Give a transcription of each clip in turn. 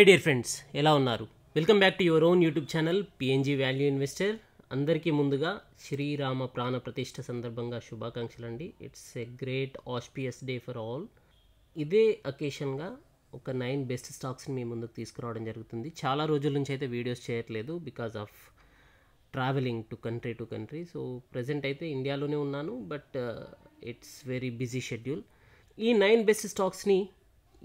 My dear friends ఎలా ఉన్నారు welcome back to your own YouTube channel PNG value investor అందరికీ ముందుగా శ్రీరామ ప్రాణ ప్రతిష్ట సందర్భంగా శుభాకాంక్షలు అండి it's a great auspicious day for all ఇదే అకేషన్గా ఒక నైన్ బెస్ట్ స్టాక్స్ని మీ ముందుకు తీసుకురావడం జరుగుతుంది చాలా రోజుల నుంచి అయితే వీడియోస్ చేయట్లేదు because of travelling to country to country so present అయితే ఇండియాలోనే ఉన్నాను but it's very busy schedule ఈ నైన్ బెస్ట్ స్టాక్స్ని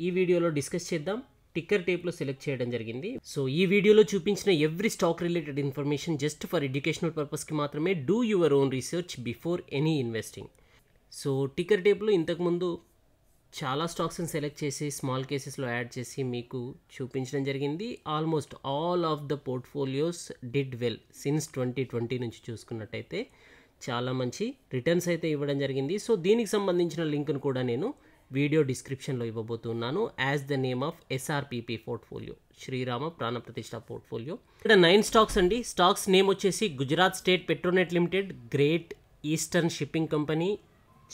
ఈ వీడియోలో డిస్కస్ చేద్దాం టిక్కర్ టేప్లో సెలెక్ట్ చేయడం జరిగింది సో ఈ వీడియోలో చూపించిన every stock related information just for educational పర్పస్కి మాత్రమే do your own research before any investing so ticker టేప్లో ఇంతకుముందు చాలా స్టాక్స్ని సెలెక్ట్ చేసి స్మాల్ కేసెస్లో యాడ్ చేసి మీకు చూపించడం జరిగింది almost all of the portfolios did well since twenty twenty నుంచి చూసుకున్నట్టయితే చాలా మంచి రిటర్న్స్ అయితే ఇవ్వడం జరిగింది సో దీనికి సంబంధించిన లింక్ను కూడా నేను వీడియో డిస్క్రిప్షన్లో ఇవ్వబోతున్నాను as the name of SRPP portfolio శ్రీరామ ప్రాణప్రతిష్ట పోర్ట్ఫోలియో ఇక్కడ నైన్ స్టాక్స్ అండి స్టాక్స్ నేమ్ వచ్చేసి Gujarat state Petronet limited great eastern shipping company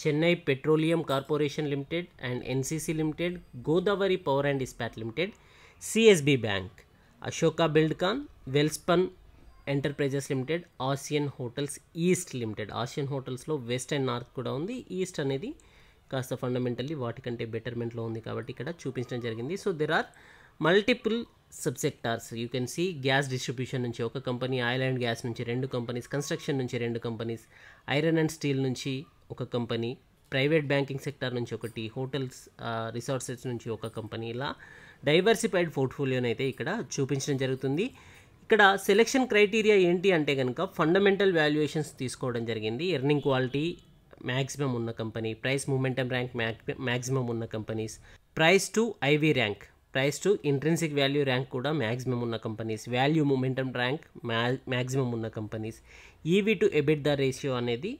Chennai petroleum corporation limited and NCC limited Godavari power and Ispat limited CSB bank Ashoka Buildcon Welspun enterprises limited Asian hotels east limited Asian హోటల్స్లో west and north కూడా ఉంది east అనేది కాస్త fundamentally వాటికంటే బెటర్మెంట్లో ఉంది కాబట్టి ఇక్కడ చూపించడం జరిగింది so there are multiple subsectors you can see gas distribution నుంచి ఒక కంపెనీ ఆయిల్ అండ్ గ్యాస్ నుంచి రెండు కంపెనీస్ కన్స్ట్రక్షన్ నుంచి రెండు కంపెనీస్ ఐరన్ అండ్ స్టీల్ నుంచి ఒక కంపెనీ ప్రైవేట్ బ్యాంకింగ్ సెక్టార్ నుంచి ఒకటి హోటల్స్ రిసార్సెస్ uh, నుంచి ఒక కంపెనీ ఇలా డైవర్సిఫైడ్ పోర్ట్ఫోలియోని అయితే ఇక్కడ చూపించడం జరుగుతుంది ఇక్కడ సెలెక్షన్ క్రైటీరియా ఏంటి అంటే కనుక ఫండమెంటల్ వాల్యుయేషన్స్ తీసుకోవడం జరిగింది ఎర్నింగ్ క్వాలిటీ మ్యాక్సిమం ఉన్న company price momentum rank maximum ఉన్న companies price to IV rank price to intrinsic value rank కూడా మ్యాక్సిమం ఉన్న కంపెనీస్ వాల్యూ మూమెంటం ర్యాంక్ మ్యా మ్యాక్సిమం ఉన్న companies EV to EBITDA ratio అనేది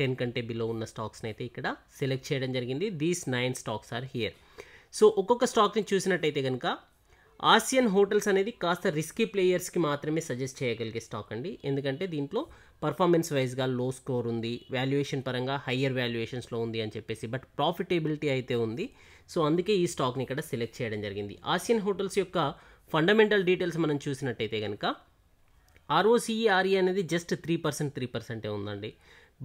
ten కంటే below ఉన్న స్టాక్స్ని అయితే ఇక్కడ సెలెక్ట్ చేయడం జరిగింది these nine stocks are here so ఒక్కొక్క స్టాక్ని చూసినట్టయితే కనుక ఆసియన్ హోటల్స్ అనేది కాస్త రిస్కీ ప్లేయర్స్కి మాత్రమే సజెస్ట్ చేయగలిగే స్టాక్ అండి ఎందుకంటే దీంట్లో పర్ఫార్మెన్స్ వైజ్గా లో స్కోర్ ఉంది వాల్యుయేషన్ పరంగా హయ్యర్ వాల్యుయేషన్స్లో ఉంది అని చెప్పేసి బట్ ప్రాఫిటబిలిటీ అయితే ఉంది సో అందుకే ఈ స్టాక్ని ఇక్కడ సెలెక్ట్ చేయడం జరిగింది ఆసియన్ హోటల్స్ యొక్క ఫండమెంటల్ డీటెయిల్స్ మనం చూసినట్టయితే కనుక ఆర్ఓసిఈఆర్ఈ e, e అనేది జస్ట్ త్రీ పర్సెంట్ త్రీ పర్సెంటే ఉందండి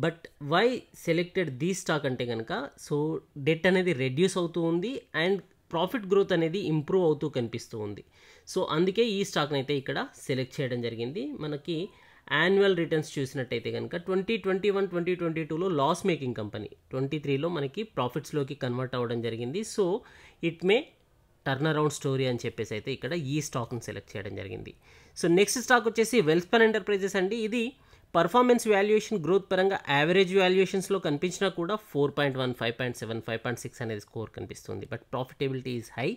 but why selected the stock అంటే కనుక సో డెట్ అనేది రెడ్యూస్ అవుతూ ఉంది అండ్ ప్రాఫిట్ గ్రోత్ అనేది ఇంప్రూవ్ అవుతూ కనిపిస్తూ ఉంది సో అందుకే ఈ స్టాక్ని అయితే ఇక్కడ సెలెక్ట్ చేయడం జరిగింది మనకి యాన్యువల్ రిటర్న్స్ చూసినట్టయితే కనుక twenty twenty one twenty twenty టూలో లాస్ మేకింగ్ కంపెనీ ట్వంటీ త్రీలో మనకి ప్రాఫిట్స్లోకి కన్వర్ట్ అవ్వడం జరిగింది so it may turn around story అని చెప్పేసి అయితే ఇక్కడ ఈ స్టాక్ని సెలెక్ట్ చేయడం జరిగింది సో నెక్స్ట్ స్టాక్ వచ్చేసి వెల్స్పన్ ఎంటర్ప్రైజెస్ అండి ఇది పర్ఫార్మెన్స్ వాల్యుయేషన్ గ్రోత్ పరంగా యావరేజ్ వాల్యుయేషన్స్లో కనిపించినా కూడా four point one five point seven five point six అనేది స్కోర్ కనిపిస్తుంది but profitability is high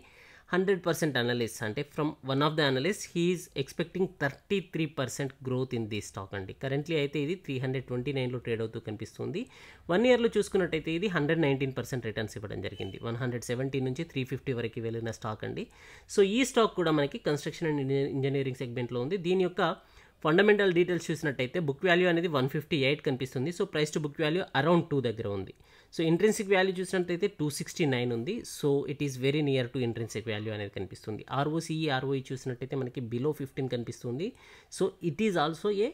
hundred percent analyst అంటే from one of the analyst he's expecting thirty three percent growth in the stock అండి currently అయితే ఇది three hundred twenty నైన్లో trade అవుతూ కనిపిస్తుంది one ఇయర్లో చూసుకున్నట్టయితే ఇది హండ్రెడ్ నైన్టీన్ పర్సెంట్ రిటర్న్స్ ఇవ్వడం జరిగింది వన్ హండ్రెడ్ సెవెంటీ నుంచి త్రీ ఫిఫ్టీ వరకు వెళ్ళిన స్టాక్ అండి సో ఈ స్టాక్ కూడా మనకి కన్స్ట్రక్షన్ అండ్ ఇంజనీరింగ్ సెగ్మెంట్లో ఉంది దీని యొక్క ఫండమెంటల్ డీటెయిల్స్ చూసినట్టయితే బుక్ వాల్యూ అనేది వన్ ఫిఫ్టీ ఎయిట్ కనిపిస్తుంది so price to book value around two దగ్గర ఉంది సో ఇంట్రెన్సిక్ వాల్యూ చూసినట్టయితే టూ సిక్స్టీ నైన్ ఉంది so it is very near to intrinsic value అనేది కనిపిస్తుంది ఆర్ఓసిఈ ఆర్ఓఈ e, e చూసినట్టయితే మనకి బిలో ఫిఫ్టీన్ కనిపిస్తుంది so it is also a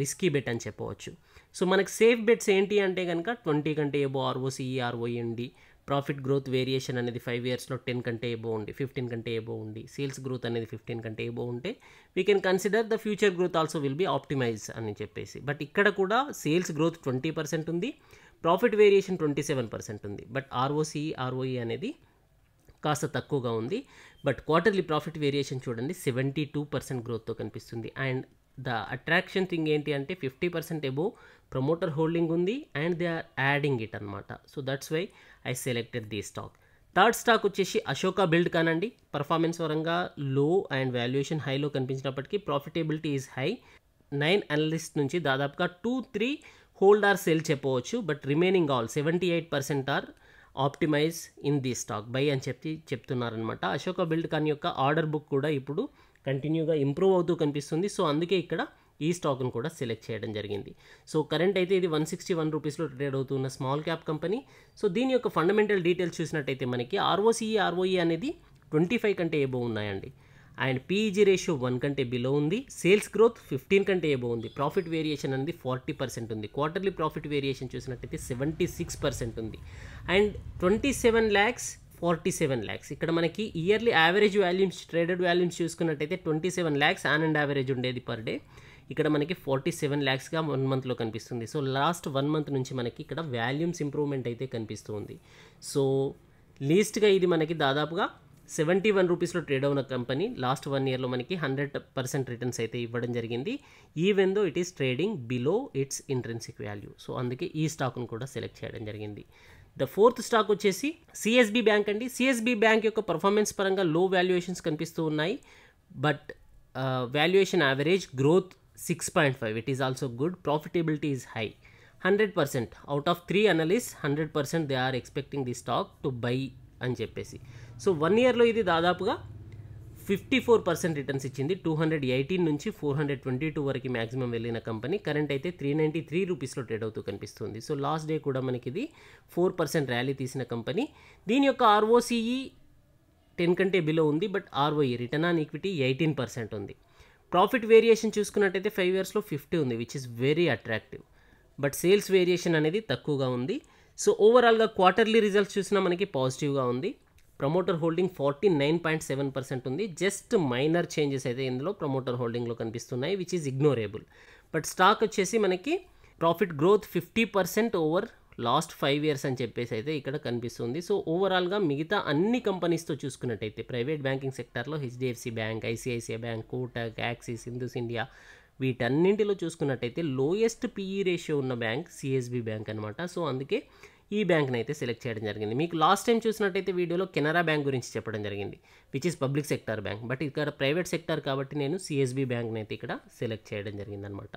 risky bet అని చెప్పవచ్చు సో మనకి సేఫ్ బెట్స్ ఏంటి అంటే కనుక ట్వంటీ కంటే ఏబో ఆర్ఓసిఈ ఆర్ఓఈ ఉండి ప్రాఫిట్ గ్రోత్ వేరియేషన్ అనేది ఫైవ్ ఇయర్స్లో టెన్ కంటే ఏబో ఉండి ఫిఫ్టీన్ కంటే ఏబో ఉండి సేల్స్ గ్రోత్ అనేది ఫిఫ్టీన్ కంటే ఏబో ఉంటే we can consider the future growth also will be optimize అని చెప్పేసి బట్ ఇక్కడ కూడా సేల్స్ గ్రోత్ ట్వంటీ పర్సెంట్ ఉంది profit variation twenty seven percent ఉంది బట్ ఆర్ఓసి ఆర్ఓఈ అనేది కాస్త తక్కువగా ఉంది బట్ క్వార్టర్లీ ప్రాఫిట్ వేరియేషన్ చూడండి సెవెంటీ టూ పర్సెంట్ గ్రోత్తో కనిపిస్తుంది అండ్ ద అట్రాక్షన్ థింగ్ ఏంటి అంటే fifty percent above promoter holding ఉంది and they are adding it అనమాట so that's why I selected the stock third stock వచ్చేసి అశోక బిల్డ్ కానండి performance పరంగా లో అండ్ వాల్యుయేషన్ హైలో కనిపించినప్పటికీ profitability is high nine analyst నుంచి దాదాపుగా two three hold or sell చెప్పవచ్చు but remaining all seventy eight percent are optimize in the stock buy అని చెప్పి చెప్తున్నారనమాట అశోక బిల్డ్ కాన్ యొక్క ఆర్డర్ బుక్ కూడా ఇప్పుడు కంటిన్యూగా ఇంప్రూవ్ అవుతూ కనిపిస్తుంది సో అందుకే ఇక్కడ ఈ స్టాక్ను కూడా సెలెక్ట్ చేయడం జరిగింది సో కరెంట్ అయితే ఇది వన్ సిక్స్టీ వన్ రూపీస్లో ట్రేడ్ అవుతున్న స్మాల్ క్యాప్ కంపెనీ సో దీని యొక్క ఫండమెంటల్ డీటెయిల్స్ చూసినట్టయితే మనకి ఆర్ఓసీఈ ఆర్ఓఈ అనేది ట్వంటీ ఫైవ్ కంటే ఏబో ఉన్నాయండి అండ్ పీఈజీ రేషియో వన్ కంటే బిలో ఉంది సేల్స్ గ్రోత్ ఫిఫ్టీన్ కంటే ఏబో ఉంది ప్రాఫిట్ వేరియేషన్ అనేది ఫార్టీ పర్సెంట్ ఉంది క్వార్టర్లీ ప్రాఫిట్ వేరియేషన్ చూసినట్టయితే సెవెంటీ సిక్స్ పర్సెంట్ ఉంది and twenty seven lakhs forty seven lakhs ఇక్కడ మనకి yearly average volumes traded volumes చూసుకున్నట్టయితే twenty seven lakhs on and average ఉండేది పర్ డే ఇక్కడ మనకి ఫార్టీ సెవెన్ ల్యాక్స్గా వన్ మంత్లో కనిపిస్తుంది సో లాస్ట్ వన్ మంత్ నుంచి మనకి ఇక్కడ వాల్యూమ్స్ ఇంప్రూవ్మెంట్ అయితే కనిపిస్తుంది సో లీస్ట్గా ఇది మనకి దాదాపుగా సెవెంటీ వన్ రూపీస్లో ట్రేడ్ అవున కంపెనీ లాస్ట్ వన్ ఇయర్లో మనకి హండ్రెడ్ పర్సెంట్ రిటర్న్స్ అయితే ఇవ్వడం జరిగింది even though it is trading below its intrinsic value so అందుకే ఈ స్టాక్ను కూడా సెలెక్ట్ చేయడం జరిగింది ద ఫోర్త్ స్టాక్ వచ్చేసి సిఎస్బి బ్యాంక్ అండి సిఎస్బి బ్యాంక్ యొక్క పర్ఫార్మెన్స్ పరంగా లో వాల్యుయేషన్స్ కనిపిస్తూ ఉన్నాయి but valuation average growth six point five it is also good profitability is high hundred percent out of three analyst hundred percent they are expecting the stock to buy అని చెప్పేసి so one ఇయర్లో ఇది దాదాపుగా fifty four percent returns ఇచ్చింది two hundred eighteen నుంచి four hundred twenty two వరకు maximum వెళ్ళిన company current అయితే త్రీ నైంటీ త్రీ రూపీస్లో ట్రేడ్ అవుతూ కనిపిస్తుంది సో లాస్ట్ డే కూడా మనకి ఇది ఫోర్ పర్సెంట్ ర్యాలీ తీసిన కంపెనీ దీని యొక్క ఆర్ఓసిఈ టెన్ కంటే బిలో ఉంది but ROE return on equity eighteen percent ఉంది ప్రాఫిట్ వేరియేషన్ చూసుకున్నట్టయితే ఫైవ్ ఇయర్స్లో ఫిఫ్టీ ఉంది which is very attractive but sales variation అనేది తక్కువగా ఉంది సో ఓవరాల్గా క్వార్టర్లీ రిజల్ట్స్ చూసినా మనకి పాజిటివ్గా ఉంది promoter holding forty nine point seven percent ఉంది జస్ట్ మైనర్ చేంజెస్ అయితే ఇందులో ప్రమోటర్ హోల్డింగ్లో కనిపిస్తున్నాయి which is ignorable but stock వచ్చేసి మనకి profit growth fifty percent over last five years అని చెప్పేసి అయితే ఇక్కడ కనిపిస్తుంది సో ఓవరాల్గా మిగతా అన్ని కంపెనీస్తో చూసుకున్నట్టయితే ప్రైవేట్ బ్యాంకింగ్ సెక్టర్లో HDFC bank ICICI bank Kotak Axis హిందూస్ ఇండియా వీటన్నింటిలో చూసుకున్నట్టయితే లోయెస్ట్ పీఈ రేషియో ఉన్న బ్యాంక్ సిఎస్బి బ్యాంక్ అనమాట సో అందుకే ఈ బ్యాంక్ని అయితే సెలెక్ట్ చేయడం జరిగింది మీకు లాస్ట్ టైం చూసినట్టయితే వీడియోలో కెనరా బ్యాంక్ గురించి చెప్పడం జరిగింది which is public sector bank but ఇక్కడ ప్రైవేట్ సెక్టార్ కాబట్టి నేను సిఎస్బి బ్యాంక్ని అయితే ఇక్కడ సెలెక్ట్ చేయడం జరిగిందనమాట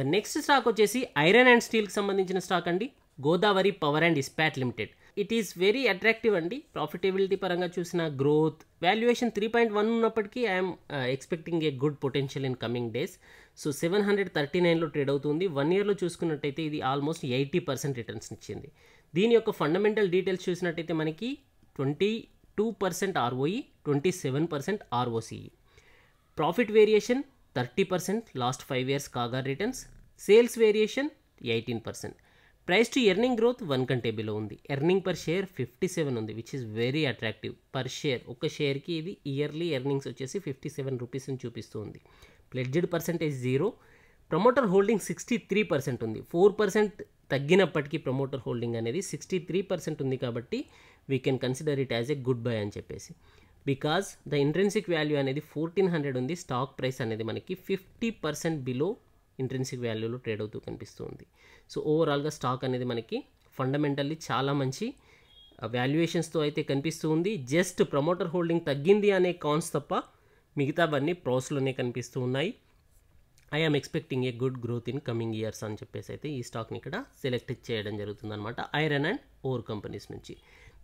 ద నెక్స్ట్ స్టాక్ వచ్చేసి ఐరన్ అండ్ స్టీల్కి సంబంధించిన స్టాక్ అండి Godavari power and Ispat Limited it is very attractive అండి ప్రాఫిటబిలిటీ పరంగా చూసిన growth valuation three point one ఉన్నప్పటికీ I'm expecting a good potential in coming days so seven hundred thirty నైన్లో trade అవుతుంది వన్ ఇయర్లో చూసుకున్నట్టయితే ఇది ఆల్మోస్ట్ ఎయిటీ పర్సెంట్ రిటర్న్స్ ఇచ్చింది దీని యొక్క ఫండమెంటల్ డీటెయిల్స్ చూసినట్టయితే మనకి twenty two percent ROE twenty seven percent ROCE profit variation thirty percent last five years కాగా returns sales variation eighteen percent price to earning growth one కంటే below ఉంది earning per share fifty seven ఉంది which is very attractive per share ఒక షేర్కి ఇది yearly earnings వచ్చేసి fifty seven రూపీస్ని చూపిస్తుంది pledged percentage zero promoter holding sixty three percent ఉంది ఫోర్ పర్సెంట్ తగ్గినప్పటికీ ప్రమోటర్ హోల్డింగ్ అనేది సిక్స్టీ త్రీ పర్సెంట్ ఉంది కాబట్టి we can consider it as a good buy అని చెప్పేసి బికాజ్ ద ఇంట్రెన్సిక్ వాల్యూ అనేది ఫోర్టీన్ హండ్రెడ్ ఉంది స్టాక్ ప్రైస్ అనేది మనకి ఫిఫ్టీ పర్సెంట్ బిలో ఇంట్రెన్సిక్ వాల్యూలో ట్రేడ్ అవుతూ కనిపిస్తుంది సో ఓవరాల్గా స్టాక్ అనేది మనకి ఫండమెంటల్లీ చాలా మంచి వాల్యుయేషన్స్తో అయితే కనిపిస్తూ ఉంది జస్ట్ ప్రమోటర్ హోల్డింగ్ తగ్గింది అనే కాన్స్ తప్ప మిగతావన్నీ ప్రాస్లోనే కనిపిస్తూ ఉన్నాయి I am expecting a good growth in coming years అని చెప్పేసి అయితే ఈ స్టాక్ని ఇక్కడ సెలెక్ట్ చేయడం జరుగుతుందన్నమాట ఐరన్ అండ్ ఓర్ కంపెనీస్ నుంచి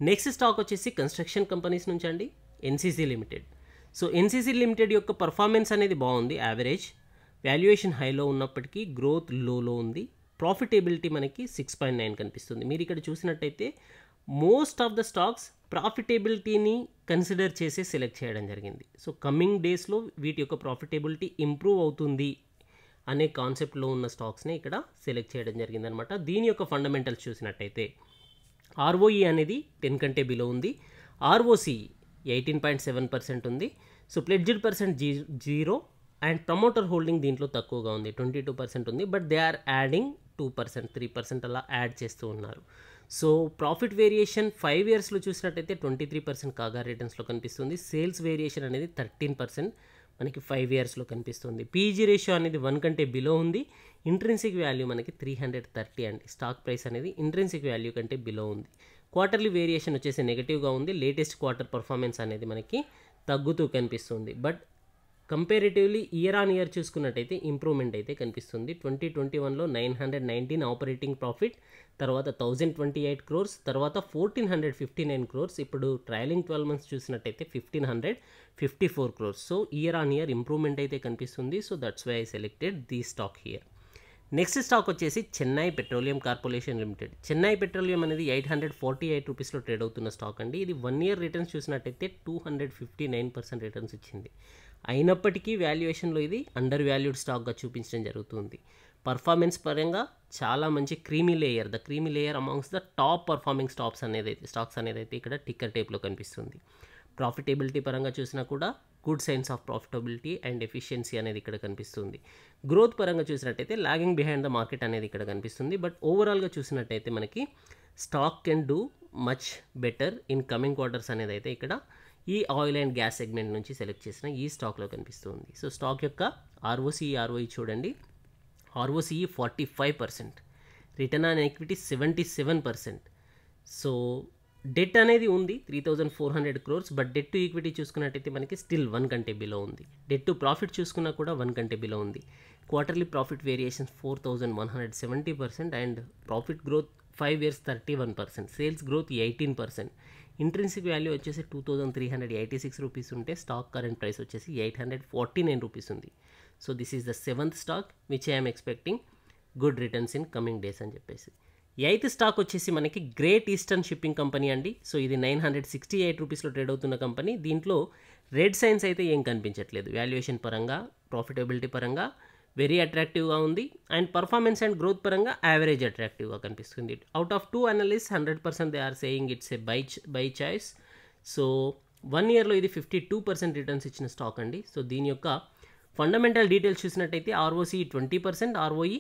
నెక్స్ట్ స్టాక్ వచ్చేసి కన్స్ట్రక్షన్ కంపెనీస్ నుంచి అండి NCC Limited so NCC Limited యొక్క పర్ఫార్మెన్స్ అనేది బాగుంది యావరేజ్ వాల్యుయేషన్ హైలో ఉన్నప్పటికీ గ్రోత్ లోలో ఉంది ప్రాఫిటబిలిటీ మనకి సిక్స్ పాయింట్ నైన్ కనిపిస్తుంది మీరు ఇక్కడ చూసినట్టయితే మోస్ట్ ఆఫ్ ద స్టాక్స్ ప్రాఫిటబిలిటీని కన్సిడర్ చేసే సెలెక్ట్ చేయడం జరిగింది సో కమింగ్ డేస్లో వీటి యొక్క ప్రాఫిటబిలిటీ ఇంప్రూవ్ అవుతుంది అనే కాన్సెప్ట్లో ఉన్న స్టాక్స్ని ఇక్కడ సెలెక్ట్ చేయడం జరిగిందనమాట దీని యొక్క ఫండమెంటల్స్ చూసినట్టయితే ఆర్ఓఈ అనేది టెన్ కంటే బిలో ఉంది ROC eighteen point seven percent ఉంది సో ప్లెడ్జ్డ్ పర్సెంట్ జీ జీరో అండ్ ప్రమోటర్ హోల్డింగ్ దీంట్లో తక్కువగా ఉంది ట్వంటీ టూ పర్సెంట్ ఉంది but they are adding two percent three percent అలా యాడ్ చేస్తూ ఉన్నారు సో ప్రాఫిట్ వేరియేషన్ ఫైవ్ ఇయర్స్లో చూసినట్టయితే ట్వంటీ త్రీ పర్సెంట్ కాగా రిటర్న్స్లో కనిపిస్తుంది సేల్స్ వేరియేషన్ అనేది థర్టీన్ పర్సెంట్ మనకి ఫైవ్ ఇయర్స్లో కనిపిస్తుంది పీజీ రేషియో అనేది వన్ కంటే బిలో ఉంది ఇంట్రెన్సిక్ వాల్యూ మనకి త్రీ హండ్రెడ్ థర్టీ అండి స్టాక్ ప్రైస్ అనేది ఇంట్రెన్సిక్ వాల్యూ కంటే బిలో ఉంది క్వార్టర్లీ వేరియేషన్ వచ్చేసి నెగిటివ్గా ఉంది లేటెస్ట్ క్వార్టర్ పర్ఫార్మెన్స్ అనేది మనకి తగ్గుతూ కనిపిస్తుంది but comparatively year on year చూసుకున్నట్టయితే ఇంప్రూవ్మెంట్ అయితే కనిపిస్తుంది ట్వంటీ ట్వంటీ వన్లో nine hundred nineteen operating profit తర్వాత థౌజండ్ ట్వంటీ ఎయిట్ క్రోర్స్ తర్వాత fourteen hundred fifty nine crores ఇప్పుడు ట్రయలింగ్ ట్వెల్వ్ మంత్స్ చూసినట్టయితే fifteen hundred fifty four crores so year on year improvement అయితే కనిపిస్తుంది so that's why I selected the stock here next stock వచ్చేసి Chennai petroleum corporation Limited Chennai Petroleum అనేది eight hundred forty eight రూపీస్లో trade అవుతున్న stock అండి ఇది one year returns చూసినట్టయితే two hundred fifty nine percent returns ఇచ్చింది అయినప్పటికీ వాల్యుయేషన్లో ఇది అండర్ వాల్యూడ్ స్టాక్గా చూపించడం జరుగుతుంది పర్ఫార్మెన్స్ పరంగా చాలా మంచి creamy layer the creamy layer amongst the top performing stocks అనేది అయితే స్టాక్స్ అనేది అయితే ఇక్కడ టిక్కర్ టైప్లో కనిపిస్తుంది ప్రాఫిటబిలిటీ పరంగా చూసినా కూడా good signs of profitability and efficiency అనేది ఇక్కడ కనిపిస్తుంది గ్రోత్ పరంగా చూసినట్టయితే లాగింగ్ బిహైండ్ ద మార్కెట్ అనేది ఇక్కడ కనిపిస్తుంది బట్ ఓవరాల్గా చూసినట్టయితే మనకి stock can do much better in coming quarters అనేది అయితే ఇక్కడ ఈ ఆయిల్ అండ్ గ్యాస్ సెగ్మెంట్ నుంచి సెలెక్ట్ చేసిన ఈ స్టాక్లో కనిపిస్తుంది సో స్టాక్ యొక్క ఆర్ఓసీ ఆర్ఓఈ చూడండి ROCE forty five percent return on equity seventy seven percent so debt అనేది ఉంది three thousand four hundred crores but debt to equity చూసుకున్నట్టయితే మనకి స్టిల్ వన్ కంటే బిలో ఉంది డెట్ టు ప్రాఫిట్ చూసుకున్నా కూడా వన్ కంటే బిలో ఉంది quarterly profit variation four thousand one hundred seventy percent and profit growth five years thirty one percent sales growth eighteen percent intrinsic value వచ్చేసి two thousand three hundred eighty six rupees ఉంటే stock current price వచ్చేసి eight hundred forty nine rupees ఉంది so this is the seventh stock which I'm expecting good returns in coming days అని చెప్పేసి eighth stock వచ్చేసి మనకి Great eastern shipping company అండి so ఇది nine hundred sixty eight రూపీస్లో trade అవుతున్న company దీంట్లో రెడ్ సైన్స్ అయితే ఏం కనిపించట్లేదు వాల్యుయేషన్ పరంగా ప్రాఫిటబిలిటీ పరంగా వెరీ అట్రాక్టివ్గా ఉంది అండ్ పర్ఫార్మెన్స్ అండ్ గ్రోత్ పరంగా యావరేజ్ అట్రాక్టివ్గా కనిపిస్తుంది out of two analyst hundred percent they are saying it's a buy buy choice so one ఇయర్లో ఇది ఫిఫ్టీ టూ పర్సెంట్ రిటర్న్స్ ఇచ్చిన స్టాక్ అండి సో దీని యొక్క ఫండమెంటల్ డీటెయిల్స్ చూసినట్టయితే ROC twenty percent ROE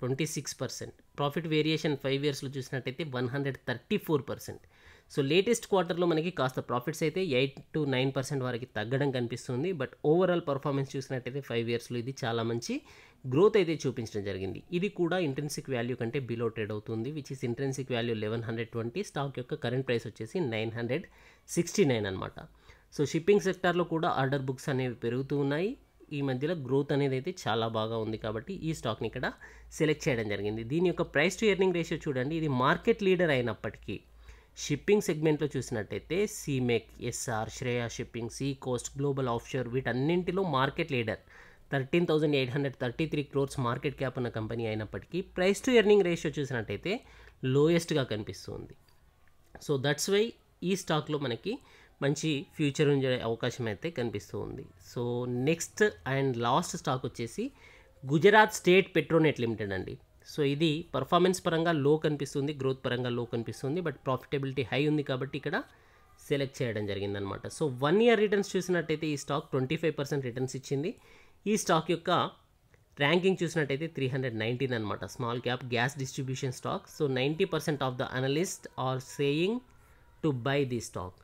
twenty six percent profit variation five ఇయర్స్లో చూసినట్టయితే one hundred thirty four percent so latest క్వార్టర్లో మనకి కాస్త ప్రాఫిట్స్ అయితే ఎయిట్ టు నైన్ పర్సెంట్ వరకు తగ్గడం కనిపిస్తుంది బట్ ఓవరాల్ పర్ఫార్మెన్స్ చూసినట్టయితే ఫైవ్ ఇయర్స్లో ఇది చాలా మంచి గ్రోత్ అయితే చూపించడం జరిగింది ఇది కూడా ఇంటెన్సిక్ వాల్యూ కంటే బిలో ట్రేడ్ అవుతుంది which is intrinsic value eleven hundred twenty stock యొక్క కరెంట్ ప్రైస్ వచ్చేసి నైన్ హండ్రెడ్ సిక్స్టీ నైన్ అనమాట సో షిప్పింగ్ సెక్టార్లో కూడా ఆర్డర్ బుక్స్ అనేవి పెరుగుతూ ఉన్నాయి ఈ మధ్యలో గ్రోత్ అనేది అయితే చాలా బాగా ఉంది కాబట్టి ఈ స్టాక్ని ఇక్కడ సెలెక్ట్ చేయడం జరిగింది దీని యొక్క ప్రైస్ టు ఎర్నింగ్ రేషియో చూడండి ఇది మార్కెట్ లీడర్ అయినప్పటికీ షిప్పింగ్ సెగ్మెంట్లో చూసినట్టయితే Seamec SR Shreya shipping Sea Coast Global Offshore వీటన్నింటిలో market leader thirteen thousand eight hundred thirty three crores market cap ఉన్న కంపెనీ అయినప్పటికీ ప్రైస్ టు ఎర్నింగ్ రేషియో చూసినట్టయితే లోయెస్ట్గా కనిపిస్తుంది సో దట్స్ వై ఈ స్టాక్లో మనకి మంచి ఫ్యూచర్ ఉండే అవకాశం అయితే కనిపిస్తూ ఉంది so next and last stock వచ్చేసి గుజరాత్ స్టేట్ పెట్రోనెట్ లిమిటెడ్ అండి సో ఇది పర్ఫార్మెన్స్ పరంగా లో కనిపిస్తుంది గ్రోత్ పరంగా లో కనిపిస్తుంది బట్ ప్రాఫిటబిలిటీ హై ఉంది కాబట్టి ఇక్కడ సెలెక్ట్ చేయడం జరిగిందనమాట సో వన్ ఇయర్ రిటర్న్స్ చూసినట్టయితే ఈ stock twenty five percent returns ఇచ్చింది ఈ స్టాక్ యొక్క ర్యాంకింగ్ చూసినట్టయితే త్రీ హండ్రెడ్ నైన్టీన్ అనమాట small cap gas distribution stock so ninety percent of the analyst are saying to buy the stock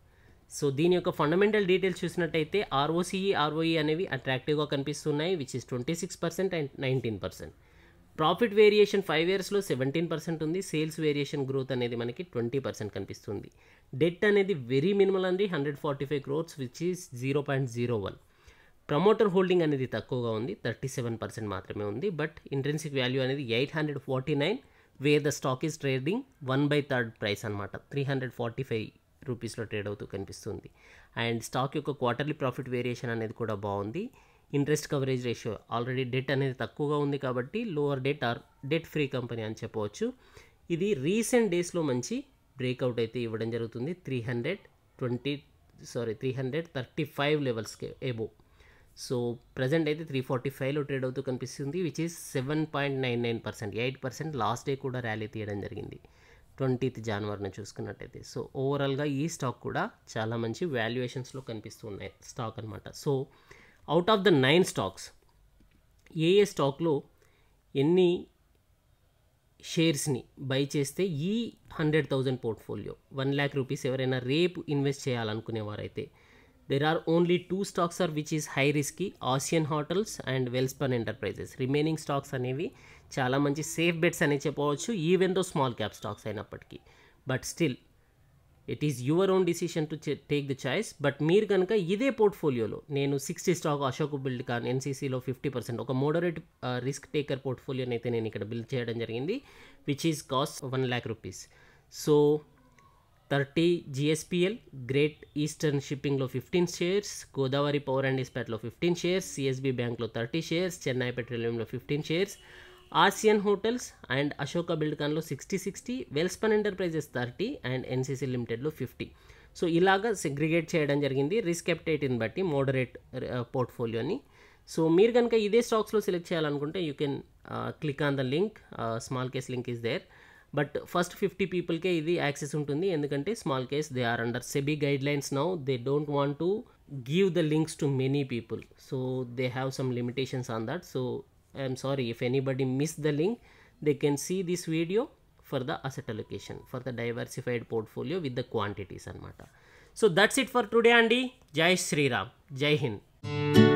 so దీని యొక్క fundamental details చూసినట్టయితే ఆర్ఓసీఈ ఆర్ఓఈ e, e అనేవి అట్రాక్టివ్గా కనిపిస్తున్నాయి which is twenty six percent and nineteen percent profit variation five ఇయర్స్లో seventeen percent ఉంది sales variation growth అనేది మనకి ట్వంటీ పర్సెంట్ కనిపిస్తుంది డెట్ అనేది వెరీ మినిమల్ అండి hundred forty five crores which is zero point zero one promoter holding అనేది తక్కువగా ఉంది థర్టీ సెవెన్ పర్సెంట్ మాత్రమే ఉంది బట్ ఇంట్రెన్సిక్ వాల్యూ అనేది eight hundred forty nine way the stock is trading one by third price అనమాట three hundred forty five రూపీస్లో trade అవుతూ కనిపిస్తుంది అండ్ స్టాక్ యొక్క క్వార్టర్లీ ప్రాఫిట్ వేరియేషన్ అనేది కూడా బాగుంది interest coverage ratio already debt అనేది తక్కువగా ఉంది కాబట్టి lower debt or debt free company అని చెప్పవచ్చు ఇది రీసెంట్ డేస్లో మంచి బ్రేక్అవుట్ అయితే ఇవ్వడం జరుగుతుంది three hundred twenty sorry three hundred thirty five లెవెల్స్కి ఎబో సో ప్రజెంట్ అయితే త్రీ ఫార్టీ ఫైవ్లో ట్రేడ్ అవుతూ కనిపిస్తుంది which is seven point nine nine percent eight percent last day కూడా ర్యాలీ తీయడం జరిగింది ట్వంటీత్ జనవరిని చూసుకున్నట్టయితే సో ఓవరాల్గా ఈ స్టాక్ కూడా చాలా మంచి వాల్యుయేషన్స్లో కనిపిస్తున్నాయి స్టాక్ అనమాట so out of the nine stocks ఏ ఏ స్టాక్లో ఎన్ని షేర్స్ని బై చేస్తే ఈ hundred thousand portfolio one lakh rupees ఎవరైనా రేపు ఇన్వెస్ట్ చేయాలనుకునేవారైతే there are only two stocks are which is high risk Asian Hotels and Welspun Enterprises remaining stocks అనేవి చాలా మంచి సేఫ్ బెట్స్ అనే చెప్పవచ్చు even though small cap stocks అయినప్పటికీ but still it is your own decision to take the choice but మీరు కనుక ఇదే పోర్ట్ఫోలియోలో నేను sixty stock Ashok Buildcon ఎన్సీసీలో ఫిఫ్టీ పర్సెంట్ ఒక మోడరేట్ రిస్క్ టేకర్ పోర్ట్ఫోలియోని అయితే నేను ఇక్కడ బిల్డ్ చేయడం జరిగింది which is cost one lakh rupees so thirty GSPL Great Eastern షిప్పింగ్లో fifteen shares Godavari power and ఇస్పాట్లో ఫిఫ్టీన్ షేర్స్ సిఎస్బి బ్యాంక్లో థర్టీ షేర్స్ చెన్నై పెట్రోలియంలో fifteen shares Asian Hotels and Ashoka బిల్డ్కాన్లో sixty sixty Welspun Enterprises thirty and NCC లిమిటెడ్లో fifty so ఇలాగ segregate చేయడం జరిగింది risk ఎప్టేట్ని బట్టి మోడరేట్ పోర్ట్ఫోలియోని సో మీరు కనుక ఇదే స్టాక్స్లో సెలెక్ట్ చేయాలనుకుంటే you can click on the link smallcase link is there but first fifty పీపుల్కే ఇది యాక్సెస్ ఉంటుంది ఎందుకంటే smallcase they are under SEBI guidelines now they don't want to give the links to many people so they have some limitations on that so I am sorry if anybody missed the link they can see this video for the asset allocation for the diversified portfolio with the quantities and mata. So that's it for today Andy. Jai Sri Ram. Jai Hind.